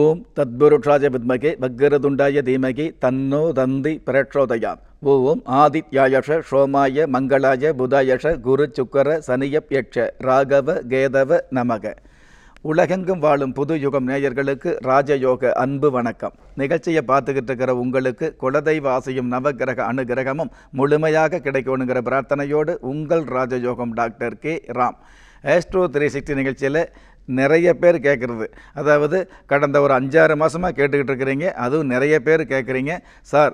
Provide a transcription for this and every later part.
ஓம் தத்புருஷாஜ வித்மகே பக்ரதுண்டாய தீமகி தன்னோ தந்தி பிரேட்சோதயாம் ஓம் ஆதித்யாயஷ சோமாய மங்களாய புதாயஷ குரு சுக்கர சனியப் யக்ஷ ராகவ கேதவ நமக உலகெங்கும் வாழும் புது யுகம் நேயர்களுக்கு ராஜயோக அன்பு வணக்கம் நிகழ்ச்சியை பார்த்துக்கிட்டு இருக்கிற உங்களுக்கு குலதெய்வ ஆசையும் நவகிரக அனுகிரகமும் முழுமையாக கிடைக்கணுங்கிற பிரார்த்தனையோடு உங்கள் ராஜயோகம் doctor K Ram astro three sixty நிகழ்ச்சியில் நிறைய பேர் கேட்குறது அதாவது கடந்த ஒரு அஞ்சாறு மாதமாக கேட்டுக்கிட்டு இருக்கிறீங்க அதுவும் நிறைய பேர் கேட்குறீங்க சார்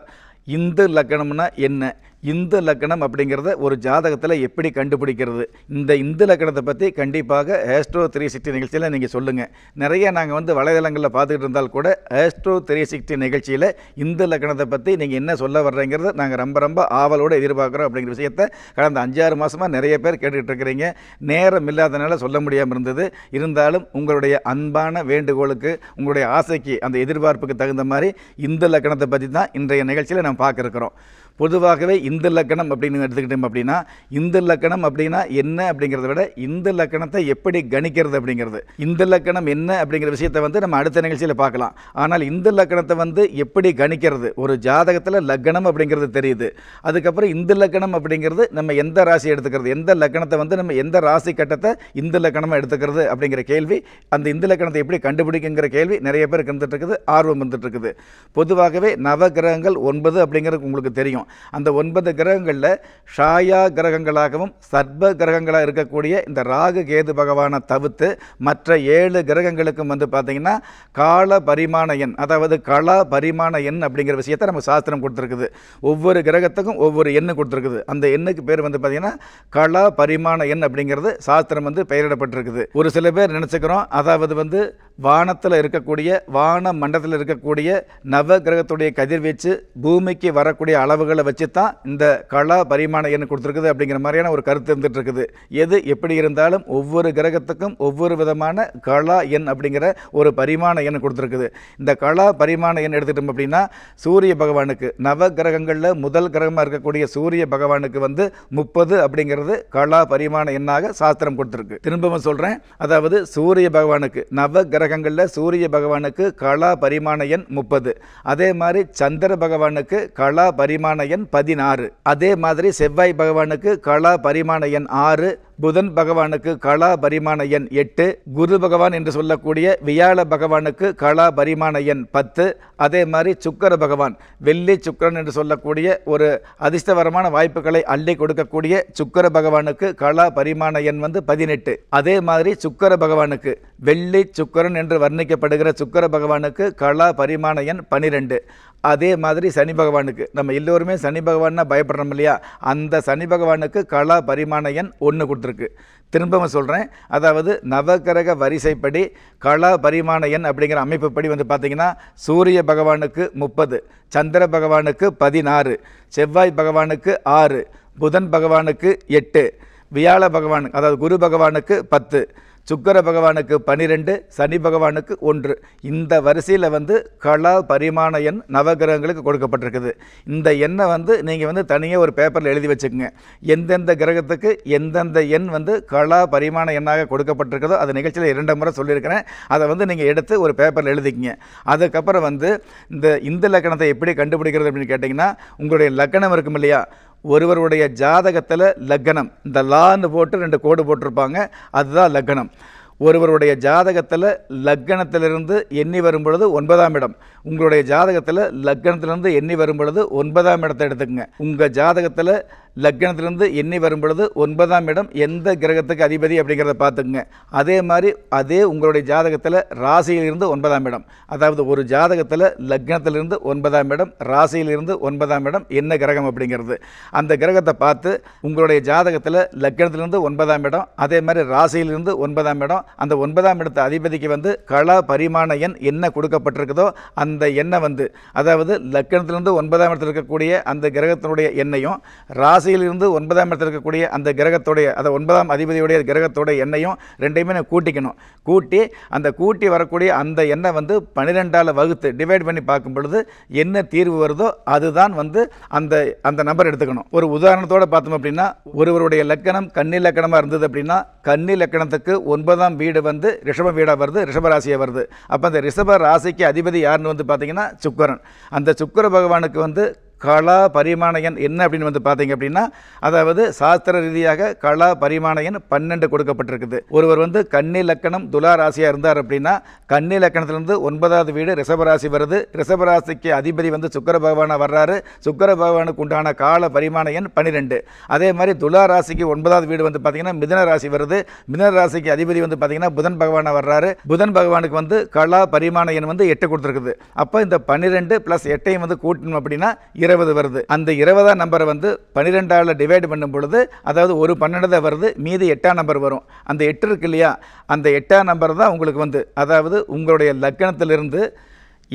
இந்து லக்கணம்னா என்ன இந்து லக்கணம் அப்படிங்கிறத ஒரு ஜாதகத்தில் எப்படி கண்டுபிடிக்கிறது இந்த இந்து லக்கணத்தை பற்றி கண்டிப்பாக ஆஸ்ட்ரோ த்ரீ சிக்ஸ்டி நிகழ்ச்சியில் நீங்கள் சொல்லுங்கள் நிறைய நாங்கள் வந்து வலைதளங்களில் பார்த்துக்கிட்டு இருந்தால் கூட ஆஸ்ட்ரோ த்ரீ சிக்ஸ்டி நிகழ்ச்சியில் இந்து லக்கணத்தை பற்றி நீங்கள் என்ன சொல்ல வர்றீங்கிறத நாங்கள் ரொம்ப ரொம்ப ஆவலோடு எதிர்பார்க்குறோம் அப்படிங்கிற விஷயத்தை கடந்த அஞ்சாறு மாதமாக நிறைய பேர் கேட்டுக்கிட்டு இருக்கிறீங்க நேரம் இல்லாதனால சொல்ல முடியாமல் இருந்தது இருந்தாலும் உங்களுடைய அன்பான வேண்டுகோளுக்கு உங்களுடைய ஆசைக்கு அந்த எதிர்பார்ப்புக்கு தகுந்த மாதிரி இந்து லக்கணத்தை பற்றி தான் இன்றைய நிகழ்ச்சியில் நம்ம பார்க்க இருக்கிறோம் பொதுவாகவே இந்த லக்கணம் அப்படின்னு எடுத்துக்கிட்டோம் அப்படின்னா இந்த லக்கணம் அப்படின்னா என்ன அப்படிங்கிறத விட இந்த லக்கணத்தை எப்படி கணிக்கிறது அப்படிங்கிறது இந்த லக்கணம் என்ன அப்படிங்கிற விஷயத்தை வந்து நம்ம அடுத்த நிகழ்ச்சியில் பார்க்கலாம் ஆனால் இந்த லக்கணத்தை வந்து எப்படி கணிக்கிறது ஒரு ஜாதகத்தில் லக்கணம் அப்படிங்கிறது தெரியுது அதுக்கப்புறம் இந்த லக்கணம் அப்படிங்கிறது நம்ம எந்த ராசி எடுத்துக்கிறது எந்த லக்கணத்தை வந்து நம்ம எந்த ராசி கட்டத்தை இந்த லக்கணமாக எடுத்துக்கிறது அப்படிங்கிற கேள்வி அந்த இந்த லக்கணத்தை எப்படி கண்டுபிடிக்குங்கிற கேள்வி நிறைய பேருக்கு இருந்துட்டு இருக்குது ஆர்வம் இருந்துட்டு இருக்குது பொதுவாகவே நவகிரகங்கள் ஒன்பது அப்படிங்கிறது உங்களுக்கு தெரியும் அந்த ஒன்பது கிரகங்களில் ஷாயா கிரகங்களாகவும் சர்ப கிரகங்களாக இருக்கக்கூடிய இந்த ராகு கேது பகவானை தவிர்த்து மற்ற ஏழு கிரகங்களுக்கும் வந்து பார்த்திங்கன்னா கால பரிமாண எண் அதாவது கலா பரிமாண எண் அப்படிங்கிற விஷயத்தை நம்ம சாஸ்திரம் கொடுத்துருக்குது ஒவ்வொரு கிரகத்துக்கும் ஒவ்வொரு எண்ணு கொடுத்துருக்குது அந்த எண்ணுக்கு பேர் வந்து பார்த்திங்கன்னா கலா பரிமாண எண் அப்படிங்கிறது சாஸ்திரம் வந்து பெயரிடப்பட்டிருக்குது ஒரு சில பேர் நினச்சிக்கிறோம் அதாவது வந்து வானத்தில் இருக்கக்கூடிய வான மண்டலத்தில் இருக்கக்கூடிய நவ கிரகத்துடைய கதிர்வீச்சு பூமிக்கு வரக்கூடிய அளவுகளை வச்சு தான் இந்த கலா பரிமாண எண் கொடுத்துருக்குது அப்படிங்கிற மாதிரியான ஒரு கருத்து இருந்துகிட்டு இருக்குது எது எப்படி இருந்தாலும் ஒவ்வொரு கிரகத்துக்கும் ஒவ்வொரு விதமான கலா எண் அப்படிங்கிற ஒரு பரிமாண எண் கொடுத்துருக்குது இந்த கலா பரிமாண எண் எடுத்துக்கிட்டோம் அப்படின்னா சூரிய பகவானுக்கு நவ கிரகங்களில் முதல் கிரகமாக இருக்கக்கூடிய சூரிய பகவானுக்கு வந்து முப்பது அப்படிங்கிறது கலா பரிமாண எண்ணாக சாஸ்திரம் கொடுத்துருக்கு திரும்பவும் சொல்கிறேன் அதாவது சூரிய பகவானுக்கு நவ கிரகங்களில் சூரிய பகவானுக்கு கலா பரிமாண எண் முப்பது அதே மாதிரி சந்திர பகவானுக்கு கலா பரிமாண எண் பதினாறு அதே மாதிரி செவ்வாய் பகவானுக்கு கலா பரிமாண எண் ஆறு புதன் பகவானுக்கு கலா பரிமாண எண் எட்டு குரு பகவான் என்று சொல்லக்கூடிய வியாழ பகவானுக்கு கலா பரிமாண எண் பத்து அதே மாதிரி சுக்கர பகவான் வெள்ளி சுக்கரன் என்று சொல்லக்கூடிய ஒரு அதிர்ஷ்டவரமான வாய்ப்புகளை அள்ளி கொடுக்கக்கூடிய சுக்கர பகவானுக்கு கலா பரிமாண எண் வந்து பதினெட்டு அதே மாதிரி சுக்கர பகவானுக்கு வெள்ளி சுக்கரன் என்று வர்ணிக்கப்படுகிற சுக்கர பகவானுக்கு கலா பரிமாண எண் பனிரெண்டு அதே மாதிரி சனி பகவானுக்கு நம்ம எல்லோருமே சனி பகவான்னா பயப்படுறோம் இல்லையா அந்த சனி பகவானுக்கு கலா பரிமாண எண் ஒன்று கொடுத்துருக்கு திரும்பவும் சொல்கிறேன் அதாவது நவக்கிரக வரிசைப்படி கலா பரிமாண எண் அப்படிங்கிற அமைப்புப்படி வந்து பார்த்திங்கன்னா சூரிய பகவானுக்கு முப்பது சந்திர பகவானுக்கு பதினாறு செவ்வாய் பகவானுக்கு ஆறு புதன் பகவானுக்கு எட்டு வியாழ பகவானுக்கு அதாவது குரு பகவானுக்கு பத்து சுக்கர பகவானுக்கு பனிரெண்டு சனி பகவானுக்கு ஒன்று இந்த வரிசையில் வந்து கலா பரிமாண எண் நவகிரகங்களுக்கு கொடுக்கப்பட்டிருக்குது இந்த எண்ணை வந்து நீங்கள் வந்து தனியாக ஒரு பேப்பரில் எழுதி வச்சுக்கோங்க எந்தெந்த கிரகத்துக்கு எந்தெந்த எண் வந்து கலா பரிமாண எண்ணாக கொடுக்கப்பட்டிருக்குதோ அது நிகழ்ச்சியில் இரண்டு முறை சொல்லியிருக்கிறேன் அதை வந்து நீங்கள் எடுத்து ஒரு பேப்பரில் எழுதிக்கிங்க அதுக்கப்புறம் வந்து இந்த இந்த லக்கணத்தை எப்படி கண்டுபிடிக்கிறது அப்படின்னு கேட்டிங்கன்னா உங்களுடைய லக்கணம் இருக்கும் இல்லையா ஒருவருடைய ஜாதகத்தில் லக்னம் இந்த லான்னு போட்டு ரெண்டு கோடு போட்டிருப்பாங்க அதுதான் லக்னம் ஒருவருடைய ஜாதகத்தில் லக்கணத்திலிருந்து எண்ணி வரும் பொழுது ஒன்பதாம் இடம் உங்களுடைய ஜாதகத்தில் லக்கணத்திலிருந்து எண்ணி வரும் பொழுது ஒன்பதாம் இடத்தை எடுத்துக்கோங்க உங்கள் ஜாதகத்தில் லக்னத்திலிருந்து எண்ணி வரும் பொழுது ஒன்பதாம் இடம் எந்த கிரகத்துக்கு அதிபதி அப்படிங்கிறத பார்த்துக்குங்க அதே மாதிரி அதே உங்களுடைய ஜாதகத்தில் ராசியிலிருந்து ஒன்பதாம் இடம் அதாவது ஒரு ஜாதகத்தில் லக்னத்திலிருந்து ஒன்பதாம் இடம் ராசியிலிருந்து ஒன்பதாம் இடம் என்ன கிரகம் அப்படிங்கிறது அந்த கிரகத்தை பார்த்து உங்களுடைய ஜாதகத்தில் லக்னத்திலிருந்து ஒன்பதாம் இடம் அதே மாதிரி ராசியிலிருந்து ஒன்பதாம் இடம் அந்த ஒன்பதாம் இடத்த அதிபதிக்கு வந்து கள பரிமாண எண் என்ன கொடுக்கப்பட்டிருக்குதோ அந்த எண்ணை வந்து அதாவது லக்கணத்திலிருந்து ஒன்பதாம் இடத்தில் இருக்கக்கூடிய அந்த கிரகத்தினுடைய எண்ணையும் ராசியிலிருந்து ஒன்பதாம் இடத்தில் இருக்கக்கூடிய அந்த கிரகத்துடைய அதை ஒன்பதாம் அதிபதியுடைய கிரகத்தோடைய எண்ணையும் ரெண்டையுமே நான் கூட்டிக்கணும் கூட்டி அந்த கூட்டி வரக்கூடிய அந்த எண்ணை வந்து பன்னிரெண்டால் வகுத்து டிவைட் பண்ணி பார்க்கும் பொழுது என்ன தீர்வு வருதோ அதுதான் வந்து அந்த அந்த நம்பர் எடுத்துக்கணும் ஒரு உதாரணத்தோடு பார்த்தோம் அப்படின்னா ஒருவருடைய லக்கணம் கன்னி லக்கணமாக இருந்தது அப்படின்னா கன்னி லக்கணத்துக்கு ஒன்பதாம் வீடு வந்து ரிஷப வீடாக வருது ரிஷபராசியாக வருது அப்போ அந்த ரிஷப ராசிக்கு அதிபதி யாருன்னு வந்து பார்த்திங்கன்னா சுக்கரன் அந்த சுக்கர பகவானுக்கு வந்து கலா பரிமாணயன் என்ன அப்படின்னு வந்து பார்த்தீங்க அப்படின்னா அதாவது சாஸ்திர ரீதியாக கலா பரிமாணயன் பன்னெண்டு கொடுக்கப்பட்டிருக்குது ஒருவர் வந்து கன்னி லக்கணம் துலா ராசியாக இருந்தார் அப்படின்னா கன்னி லக்கணத்திலிருந்து ஒன்பதாவது வீடு ரிஷபராசி வருது ரிஷபராசிக்கு அதிபதி வந்து சுக்கர பகவானாக வர்றாரு சுக்கர பகவானுக்கு உண்டான கால பரிமாணயன் பன்னிரெண்டு அதே மாதிரி துலா ராசிக்கு ஒன்பதாவது வீடு வந்து பார்த்தீங்கன்னா மிதன ராசி வருது மிதன ராசிக்கு அதிபதி வந்து பார்த்தீங்கன்னா புதன் பகவானாக வர்றாரு புதன் பகவானுக்கு வந்து கலா பரிமாணயன் வந்து எட்டு கொடுத்துருக்குது அப்போ இந்த பன்னிரெண்டு ப்ளஸ் எட்டையும் வந்து கூட்டணும் அப்படின்னா இருபது வருது அந்த இருபதாம் நம்பரை வந்து பன்னிரெண்டாவில் டிவைட் பண்ணும் பொழுது அதாவது ஒரு பன்னெண்டு வருது மீதி எட்டாம் நம்பர் வரும் அந்த எட்டு இருக்கு இல்லையா அந்த எட்டாம் நம்பர் தான் உங்களுக்கு வந்து அதாவது உங்களுடைய லக்கணத்திலிருந்து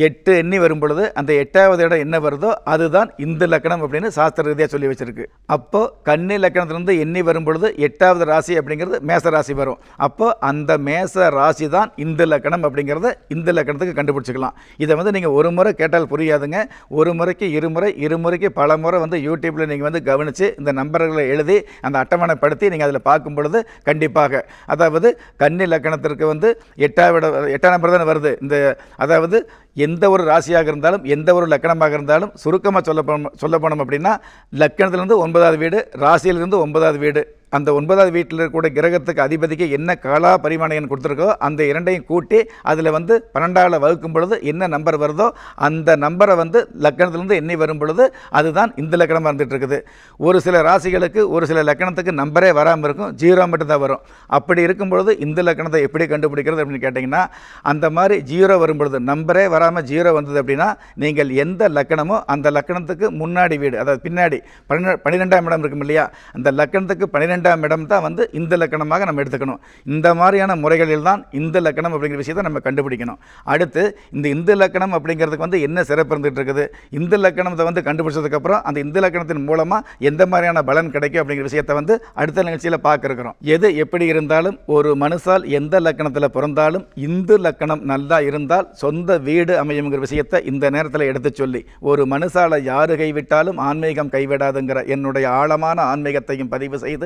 எட்டு எண்ணி வரும் பொழுது அந்த எட்டாவது இடம் என்ன வருதோ அதுதான் இந்த லக்கணம் அப்படின்னு சாஸ்திர ரீதியாக சொல்லி வச்சுருக்கு அப்போது கன்னி லக்கணத்திலிருந்து எண்ணி வரும் பொழுது எட்டாவது ராசி அப்படிங்கிறது மேச ராசி வரும் அப்போது அந்த மேச ராசி தான் இந்த லக்கணம் அப்படிங்கிறத இந்த லக்கணத்துக்கு கண்டுபிடிச்சிக்கலாம் இதை வந்து நீங்கள் ஒரு முறை கேட்டால் புரியாதுங்க ஒரு முறைக்கு இருமுறை இருமுறைக்கு பல முறை வந்து யூடியூப்பில் நீங்கள் வந்து கவனித்து இந்த நம்பர்களை எழுதி அந்த அட்டவணைப்படுத்தி நீங்கள் அதில் பார்க்கும் பொழுது கண்டிப்பாக அதாவது கன்னி லக்கணத்திற்கு வந்து எட்டாவது எட்டாம் நம்பர் தானே வருது இந்த அதாவது எந்த ஒரு ராசியாக இருந்தாலும் எந்த ஒரு லக்கணமாக இருந்தாலும் சுருக்கமாக சொல்ல போனோம் சொல்ல போனோம் அப்படின்னா லக்கணத்திலேருந்து ஒன்பதாவது வீடு ராசியிலிருந்து ஒன்பதாவது வீடு அந்த ஒன்பதாவது வீட்டில் இருக்கக்கூடிய கிரகத்துக்கு அதிபதிக்கு என்ன காலா பரிமாணம் கொடுத்துருக்கோ அந்த இரண்டையும் கூட்டி அதில் வந்து பன்னெண்டாவில் வகுக்கும் பொழுது என்ன நம்பர் வருதோ அந்த நம்பரை வந்து லக்கணத்திலேருந்து எண்ணி வரும் பொழுது அதுதான் இந்த லக்கணமாக இருந்துகிட்டு இருக்குது ஒரு சில ராசிகளுக்கு ஒரு சில லக்கணத்துக்கு நம்பரே வராமல் இருக்கும் ஜீரோ மட்டும்தான் வரும் அப்படி இருக்கும் பொழுது இந்த லக்கணத்தை எப்படி கண்டுபிடிக்கிறது அப்படின்னு கேட்டிங்கன்னா அந்த மாதிரி ஜீரோ வரும் பொழுது நம்பரே வராமல் ஜீரோ வந்தது அப்படின்னா நீங்கள் எந்த லக்கணமோ அந்த லக்கணத்துக்கு முன்னாடி வீடு அதாவது பின்னாடி பன்னெண்டு பன்னிரெண்டாம் இடம் இருக்கும் இல்லையா அந்த லக்கணத்துக்கு பன்னிரெண்டு இரண்டாம் இடம் தான் வந்து இந்த லக்கணமாக நம்ம எடுத்துக்கணும் இந்த மாதிரியான முறைகளில் தான் இந்த லக்கணம் அப்படிங்கிற விஷயத்தை நம்ம கண்டுபிடிக்கணும் அடுத்து இந்த இந்த லக்கணம் அப்படிங்கிறதுக்கு வந்து என்ன சிறப்பு இருந்துகிட்டு இருக்குது இந்த லக்கணத்தை வந்து கண்டுபிடிச்சதுக்கப்புறம் அந்த இந்த லக்கணத்தின் மூலமாக எந்த மாதிரியான பலன் கிடைக்கும் அப்படிங்கிற விஷயத்தை வந்து அடுத்த நிகழ்ச்சியில் பார்க்குறோம் எது எப்படி இருந்தாலும் ஒரு மனுஷால் எந்த லக்கணத்தில் பிறந்தாலும் இந்து லக்கணம் நல்லா இருந்தால் சொந்த வீடு அமையுங்கிற விஷயத்தை இந்த நேரத்தில் எடுத்து சொல்லி ஒரு மனுஷால் யாரு கைவிட்டாலும் ஆன்மீகம் கைவிடாதுங்கிற என்னுடைய ஆழமான ஆன்மீகத்தையும் பதிவு செய்து